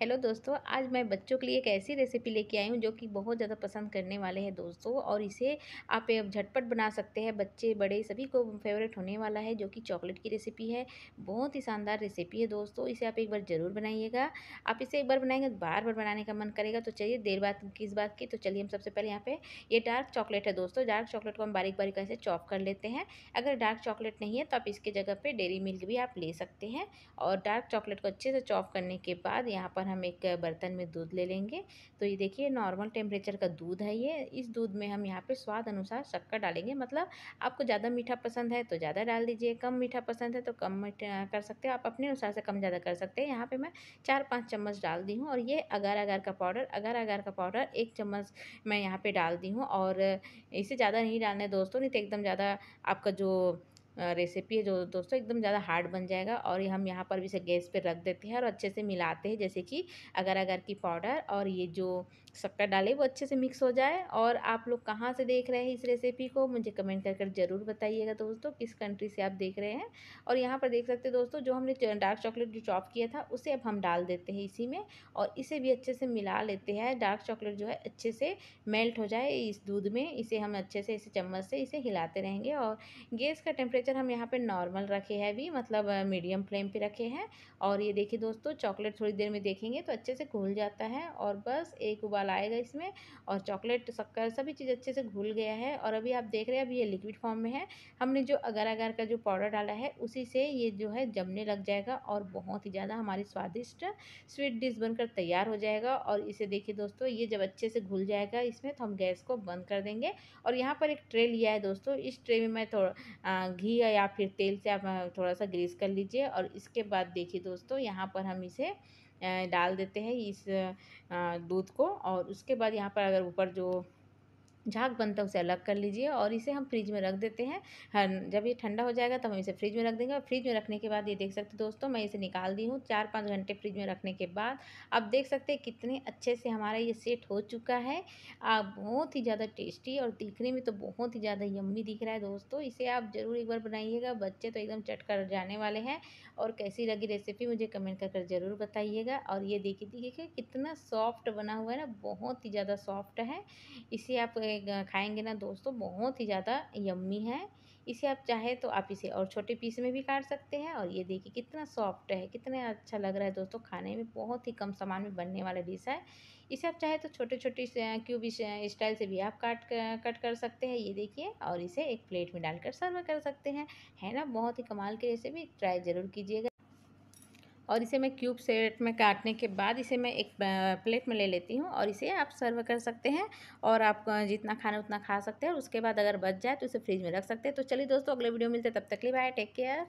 hello दोस्तों आज मैं बच्चों के लिए एक ऐसी रेसिपी लेके आई हूँ जो कि बहुत ज़्यादा पसंद करने वाले हैं दोस्तों और इसे आप झटपट बना सकते हैं बच्चे बड़े सभी को फेवरेट होने वाला है जो कि चॉकलेट की रेसिपी है बहुत ही शानदार रेसिपी है दोस्तों इसे आप एक बार ज़रूर बनाइएगा आप इसे एक बार बनाएंगे बार बार बनाने का मन करेगा तो चलिए देर बात किस बात की तो चलिए हम सबसे पहले यहाँ पर ये डार्क चॉकलेट है दोस्तों डार्क चॉकलेट को हम बारीक बारीक ऐसे चॉप कर लेते हैं अगर डार्क चॉकलेट नहीं है तो आप इसके जगह पर डेरी मिल्क भी आप ले सकते हैं और डार्क चॉकलेट को अच्छे से चॉप करने के बाद यहाँ पर हम एक बर्तन में दूध ले लेंगे तो ये देखिए नॉर्मल टेम्परेचर का दूध है ये इस दूध में हम यहाँ पे स्वाद अनुसार शक्कर डालेंगे मतलब आपको ज़्यादा मीठा पसंद है तो ज़्यादा डाल दीजिए कम मीठा पसंद है तो कम मीठा कर सकते हो आप अपने अनुसार से कम ज़्यादा कर सकते हैं यहाँ पर मैं चार पाँच चम्मच डाल दी हूँ और ये अगर अगर का पाउडर अगर अगर का पाउडर एक चम्मच मैं यहाँ पर डाल दी हूँ और इसे ज़्यादा नहीं डालना है दोस्तों नहीं तो एकदम ज़्यादा आपका जो रेसिपी है जो दोस्तों एकदम ज़्यादा हार्ड बन जाएगा और हम यहाँ पर भी इसे गैस पर रख देते हैं और अच्छे से मिलाते हैं जैसे कि अगर अगर की पाउडर और ये जो शक्कर डाले वो अच्छे से मिक्स हो जाए और आप लोग कहाँ से देख रहे हैं इस रेसिपी को मुझे कमेंट कर कर ज़रूर बताइएगा दोस्तों किस कंट्री से आप देख रहे हैं और यहाँ पर देख सकते हैं दोस्तों जो हमने डार्क चॉकलेट जो चॉप किया था उसे अब हम डाल देते हैं इसी में और इसे भी अच्छे से मिला लेते हैं डार्क चॉकलेट जो है अच्छे से मेल्ट हो जाए इस दूध में इसे हम अच्छे से इसे चम्मच से इसे हिलाते रहेंगे और गैस का टेम्परेचर टेम्परेचर हम यहाँ पे नॉर्मल रखे हैं भी मतलब मीडियम फ्लेम पे रखे हैं और ये देखिए दोस्तों चॉकलेट थोड़ी देर में देखेंगे तो अच्छे से घुल जाता है और बस एक उबाल आएगा इसमें और चॉकलेट शक्कर सभी चीज़ अच्छे से घुल गया है और अभी आप देख रहे हैं अभी ये लिक्विड फॉर्म में है हमने जो अगर अगर का जो पाउडर डाला है उसी से ये जो है जमने लग जाएगा और बहुत ही ज़्यादा हमारी स्वादिष्ट स्वीट डिश बनकर तैयार हो जाएगा और इसे देखिए दोस्तों ये जब अच्छे से घुल जाएगा इसमें तो हम गैस को बंद कर देंगे और यहाँ पर एक ट्रे लिया है दोस्तों इस ट्रे में मैं थोड़ा घी घिया या फिर तेल से आप थोड़ा सा ग्रीस कर लीजिए और इसके बाद देखिए दोस्तों यहाँ पर हम इसे डाल देते हैं इस दूध को और उसके बाद यहाँ पर अगर ऊपर जो झाग बनता है उसे अलग कर लीजिए और इसे हम फ्रिज में रख देते हैं जब ये ठंडा हो जाएगा तब हम इसे फ्रिज में रख देंगे और फ्रिज में रखने के बाद ये देख सकते दोस्तों मैं इसे निकाल दी हूँ चार पाँच घंटे फ्रिज में रखने के बाद आप देख सकते हैं कितने अच्छे से हमारा ये सेट हो चुका है आप बहुत ही ज़्यादा टेस्टी और दिखने में तो बहुत ही ज़्यादा यम्मी दिख रहा है दोस्तों इसे आप ज़रूर एक बार बनाइएगा बच्चे तो एकदम चट कर जाने वाले हैं और कैसी लगी रेसिपी मुझे कमेंट कर ज़रूर बताइएगा और ये देखिए देखिए कितना सॉफ्ट बना हुआ है ना बहुत ही ज़्यादा सॉफ्ट है इसे आप खाएंगे ना दोस्तों तो बहुत ही ज़्यादा यम्मी है इसे आप चाहे तो आप इसे और छोटे पीस में भी काट सकते हैं और ये देखिए कितना सॉफ्ट है कितना अच्छा लग रहा है दोस्तों खाने में बहुत ही कम सामान में बनने वाला डिश है इसे आप चाहे तो छोटे छोटे क्यूब स्टाइल से भी आप काट कट कर सकते हैं ये देखिए और इसे एक प्लेट में डालकर सर्व कर सकते हैं है ना बहुत ही कमाल के रेसिपी ट्राई ज़रूर कीजिएगा और इसे मैं क्यूब सेट में काटने के बाद इसे मैं एक प्लेट में ले लेती हूँ और इसे आप सर्व कर सकते हैं और आप जितना खाना उतना खा सकते हैं और उसके बाद अगर बच जाए तो इसे फ्रिज में रख सकते हैं तो चलिए दोस्तों अगले वीडियो मिलते तब तक लिए बाय टेक केयर